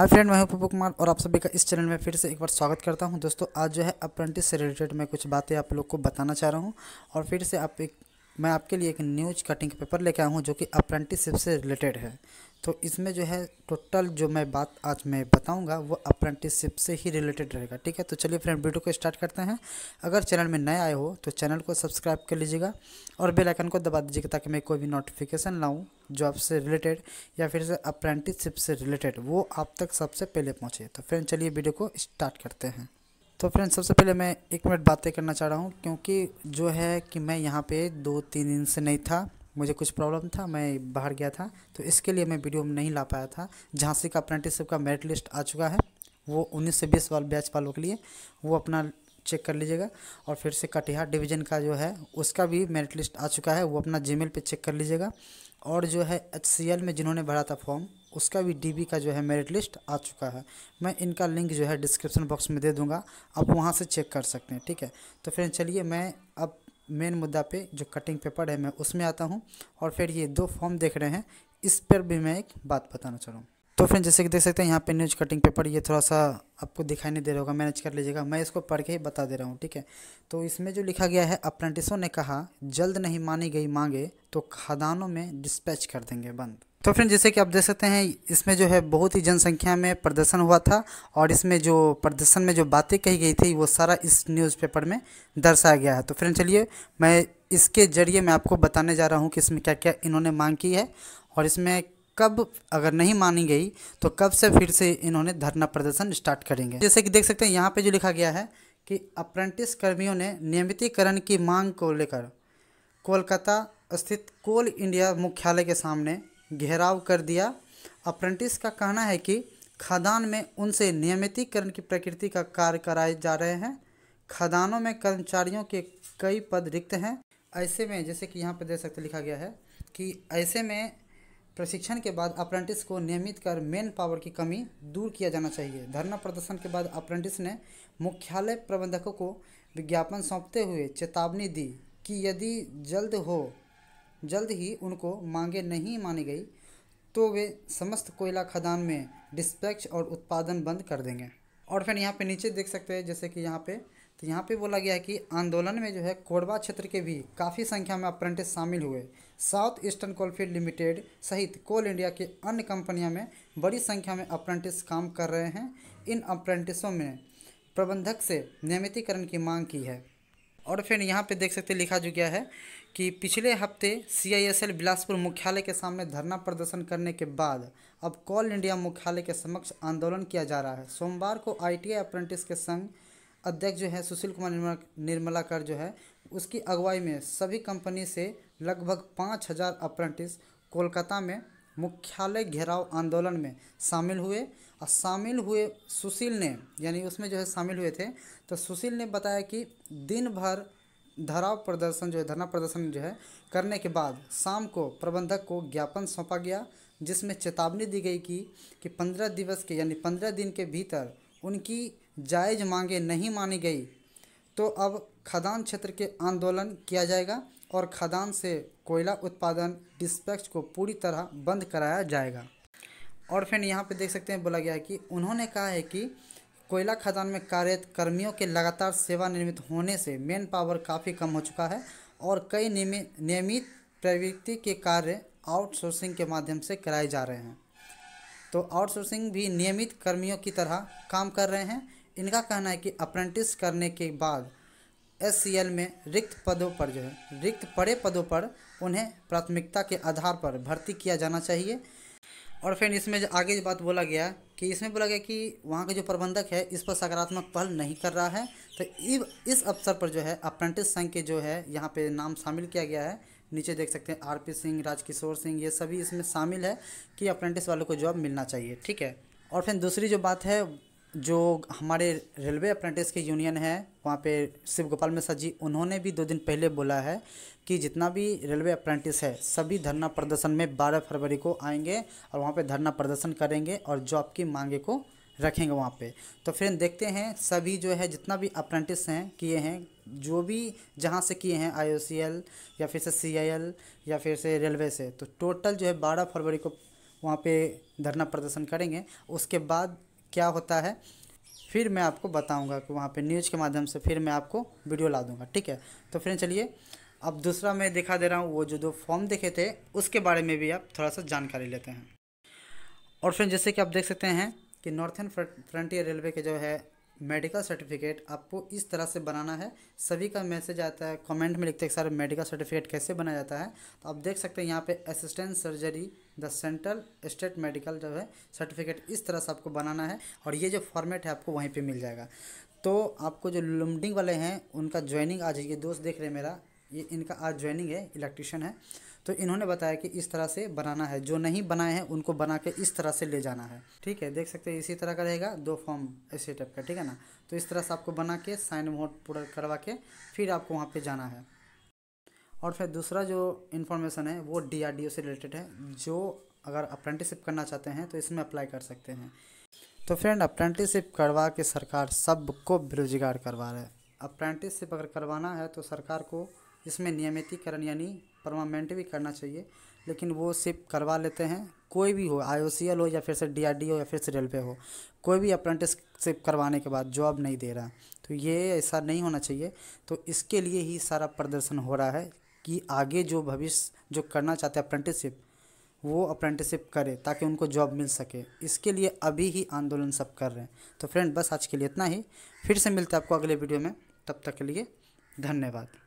hi friend मैं हूं पप्पू कुमार और आप सभी का इस चैनल में फिर से एक बार स्वागत करता हूं दोस्तों आज जो है अप्रेंटिस से रिलेटेड मैं कुछ बातें आप लोग को बताना चाह रहा हूं और फिर से आप एक मैं आपके लिए एक न्यूज कटिंग पेपर लेके आया हूँ जो कि अप्रेंटिसशिप से रिलेटेड है तो इसमें जो है टोटल जो मैं बात आज मैं बताऊंगा वो अप्रेंटिसशिप से ही रिलेटेड रहेगा ठीक है तो चलिए फ्रेंड वीडियो को स्टार्ट करते हैं अगर चैनल में नए आए हो तो चैनल को सब्सक्राइब कर लीजिएगा और बेल आइकन को दबा दीजिएगा ताकि मैं कोई भी नोटिफिकेशन लाऊं जॉब से रिलेटेड या फिर से अप्रेंटिसशिप से रिलेटेड वो आप तक सबसे पहले पहुँचे तो फ्रेंड चलिए वीडियो को स्टार्ट करते हैं तो फ्रेंड्स सबसे पहले मैं एक मिनट बातें करना चाह रहा हूँ क्योंकि जो है कि मैं यहाँ पे दो तीन दिन से नहीं था मुझे कुछ प्रॉब्लम था मैं बाहर गया था तो इसके लिए मैं वीडियो नहीं ला पाया था झांसी का अप्रेंटिसशिप का मेरिट लिस्ट आ चुका है वो उन्नीस से बीस वाल बैच वालों के लिए वो अपना चेक कर लीजिएगा और फिर से कटिहार डिवीजन का जो है उसका भी मेरिट लिस्ट आ चुका है वो अपना जी पे चेक कर लीजिएगा और जो है एच में जिन्होंने भरा था फॉर्म उसका भी डीबी का जो है मेरिट लिस्ट आ चुका है मैं इनका लिंक जो है डिस्क्रिप्शन बॉक्स में दे दूंगा आप वहाँ से चेक कर सकते हैं ठीक है तो फ्रेंड चलिए मैं अब मेन मुद्दा पे जो कटिंग पेपर है मैं उसमें आता हूँ और फिर ये दो फॉर्म देख रहे हैं इस पर भी मैं एक बात बताना चाहूँ तो फ्रेंड जैसे कि देख सकते हैं यहाँ पर न्यूज कटिंग पेपर ये थोड़ा सा आपको दिखाई नहीं दे रहा होगा मैनेज कर लीजिएगा मैं इसको पढ़ के ही बता दे रहा हूँ ठीक है तो इसमें जो लिखा गया है अप्रेंटिसों ने कहा जल्द नहीं मानी गई मांगे तो खदानों में डिस्पैच कर देंगे बंद तो फ्रेंड जैसे कि आप देख सकते हैं इसमें जो है बहुत ही जनसंख्या में प्रदर्शन हुआ था और इसमें जो प्रदर्शन में जो बातें कही गई थी वो सारा इस न्यूज़पेपर में दर्शाया गया है तो फ्रेंड चलिए मैं इसके ज़रिए मैं आपको बताने जा रहा हूँ कि इसमें क्या क्या इन्होंने मांग की है और इसमें कब अगर नहीं मानी गई तो कब से फिर से इन्होंने धरना प्रदर्शन स्टार्ट करेंगे जैसे कि देख सकते हैं यहाँ पर जो लिखा गया है कि अप्रेंटिस कर्मियों ने नियमितीकरण की मांग को लेकर कोलकाता स्थित कोल इंडिया मुख्यालय के सामने घेराव कर दिया अप्रेंटिस का कहना है कि खदान में उनसे नियमितीकरण की प्रकृति का कार्य कराए जा रहे हैं खदानों में कर्मचारियों के कई पद रिक्त हैं ऐसे में जैसे कि यहाँ पर दे सकते लिखा गया है कि ऐसे में प्रशिक्षण के बाद अप्रेंटिस को नियमित कर मैन पावर की कमी दूर किया जाना चाहिए धरना प्रदर्शन के बाद अप्रेंटिस ने मुख्यालय प्रबंधकों को विज्ञापन सौंपते हुए चेतावनी दी कि यदि जल्द हो जल्द ही उनको मांगे नहीं मानी गई तो वे समस्त कोयला खदान में डिस्पैच और उत्पादन बंद कर देंगे और फिर यहाँ पे नीचे देख सकते हैं जैसे कि यहाँ पे तो यहाँ पे बोला गया है कि आंदोलन में जो है कोरबा क्षेत्र के भी काफ़ी संख्या में अप्रेंटिस शामिल हुए साउथ ईस्टर्न कोलफील्ड लिमिटेड सहित कोल इंडिया के अन्य कंपनियों में बड़ी संख्या में अप्रेंटिस काम कर रहे हैं इन अप्रेंटिसों में प्रबंधक से नियमितीकरण की मांग की है और फिर यहाँ पे देख सकते लिखा जो गया है कि पिछले हफ्ते सीआईएसएल बिलासपुर मुख्यालय के सामने धरना प्रदर्शन करने के बाद अब कॉल इंडिया मुख्यालय के समक्ष आंदोलन किया जा रहा है सोमवार को आईटीआई अप्रेंटिस के संघ अध्यक्ष जो है सुशील कुमार निर्मला निर्मलाकर जो है उसकी अगुवाई में सभी कंपनी से लगभग पाँच हज़ार अप्रेंटिस कोलकाता में मुख्यालय घेराव आंदोलन में शामिल हुए और शामिल हुए सुशील ने यानी उसमें जो है शामिल हुए थे तो सुशील ने बताया कि दिन भर धराव प्रदर्शन जो है धरना प्रदर्शन जो है करने के बाद शाम को प्रबंधक को ज्ञापन सौंपा गया जिसमें चेतावनी दी गई कि कि पंद्रह दिवस के यानी पंद्रह दिन के भीतर उनकी जायज़ मांगे नहीं मानी गई तो अब खदान क्षेत्र के आंदोलन किया जाएगा और खदान से कोयला उत्पादन डिस्पैच को पूरी तरह बंद कराया जाएगा और फ्रेंड यहाँ पे देख सकते हैं बोला गया है कि उन्होंने कहा है कि कोयला खदान में कार्यरत कर्मियों के लगातार सेवानिर्मित होने से मैन पावर काफ़ी कम हो चुका है और कई नियमित प्रवृत्ति के कार्य आउटसोर्सिंग के माध्यम से कराए जा रहे हैं तो आउटसोर्सिंग भी नियमित कर्मियों की तरह काम कर रहे हैं इनका कहना है कि अप्रेंटिस करने के बाद एस में रिक्त पदों पर जो है रिक्त पड़े पदों पर उन्हें प्राथमिकता के आधार पर भर्ती किया जाना चाहिए और फिर इसमें जो आगे जो बात बोला गया कि इसमें बोला गया कि वहाँ का जो प्रबंधक है इस पर सकारात्मक पहल नहीं कर रहा है तो इस अवसर पर जो है अप्रेंटिस संघ के जो है यहाँ पे नाम शामिल किया गया है नीचे देख सकते हैं आरपी सिंह राजकिशोर सिंह ये सभी इसमें शामिल है कि अप्रेंटिस वालों को जॉब मिलना चाहिए ठीक है और फिर दूसरी जो बात है जो हमारे रेलवे अप्रेंटिस के यूनियन है वहाँ पे शिव गोपाल मिश्रा जी उन्होंने भी दो दिन पहले बोला है कि जितना भी रेलवे अप्रेंटिस है सभी धरना प्रदर्शन में 12 फरवरी को आएंगे और वहाँ पे धरना प्रदर्शन करेंगे और जॉब की मांगे को रखेंगे वहाँ पे तो फिर देखते हैं सभी जो है जितना भी अप्रेंटिस हैं किए हैं जो भी जहाँ से किए हैं आई या फिर से सी या फिर से रेलवे से तो टोटल जो है बारह फरवरी को वहाँ पे धरना प्रदर्शन करेंगे उसके बाद क्या होता है फिर मैं आपको बताऊंगा कि वहाँ पे न्यूज़ के माध्यम से फिर मैं आपको वीडियो ला दूंगा ठीक है तो फिर चलिए अब दूसरा मैं दिखा दे रहा हूँ वो जो दो फॉर्म देखे थे उसके बारे में भी आप थोड़ा सा जानकारी लेते हैं और फिर जैसे कि आप देख सकते हैं कि नॉर्थन फ्रंटियर रेलवे के जो है मेडिकल सर्टिफिकेट आपको इस तरह से बनाना है सभी का मैसेज आता है कमेंट में लिखते हैं सर मेडिकल सर्टिफिकेट कैसे बनाया जाता है तो आप देख सकते हैं यहाँ पे assistant surgery the central state medical जो है सर्टिफिकेट इस तरह से आपको बनाना है और ये जो फॉर्मेट है आपको वहीं पर मिल जाएगा तो आपको जो लुमडिंग वाले हैं उनका ज्वाइनिंग आज ये दोस्त देख रहे हैं मेरा ये इनका आज ज्वाइनिंग है इलेक्ट्रिशियन है तो इन्होंने बताया कि इस तरह से बनाना है जो नहीं बनाए हैं उनको बना के इस तरह से ले जाना है ठीक है देख सकते हैं इसी तरह का रहेगा दो फॉर्म ऐसे टाइप का ठीक है ना तो इस तरह से आपको बना के साइन वोट पूरा करवा के फिर आपको वहाँ पर जाना है और फिर दूसरा जो इन्फॉर्मेशन है वो डी से रिलेटेड है जो अगर अप्रेंटिसिप करना चाहते हैं तो इसमें अप्लाई कर सकते हैं तो फ्रेंड अप्रेंटिसिप करवा के सरकार सबको बेरोजगार करवा रहा है अप्रेंटिसिप अगर करवाना है तो सरकार को इसमें नियमितीकरण यानी परमानेंट भी करना चाहिए लेकिन वो सिर्फ करवा लेते हैं कोई भी हो आई हो या फिर से डी हो या फिर से रेलवे हो कोई भी अप्रेंटिसशिप करवाने के बाद जॉब नहीं दे रहा तो ये ऐसा नहीं होना चाहिए तो इसके लिए ही सारा प्रदर्शन हो रहा है कि आगे जो भविष्य जो करना चाहते हैं अप्रेंटिसशिप वो अप्रेंटिसशिप करे ताकि उनको जॉब मिल सके इसके लिए अभी ही आंदोलन सब कर रहे हैं तो फ्रेंड बस आज के लिए इतना ही फिर से मिलते हैं आपको अगले वीडियो में तब तक के लिए धन्यवाद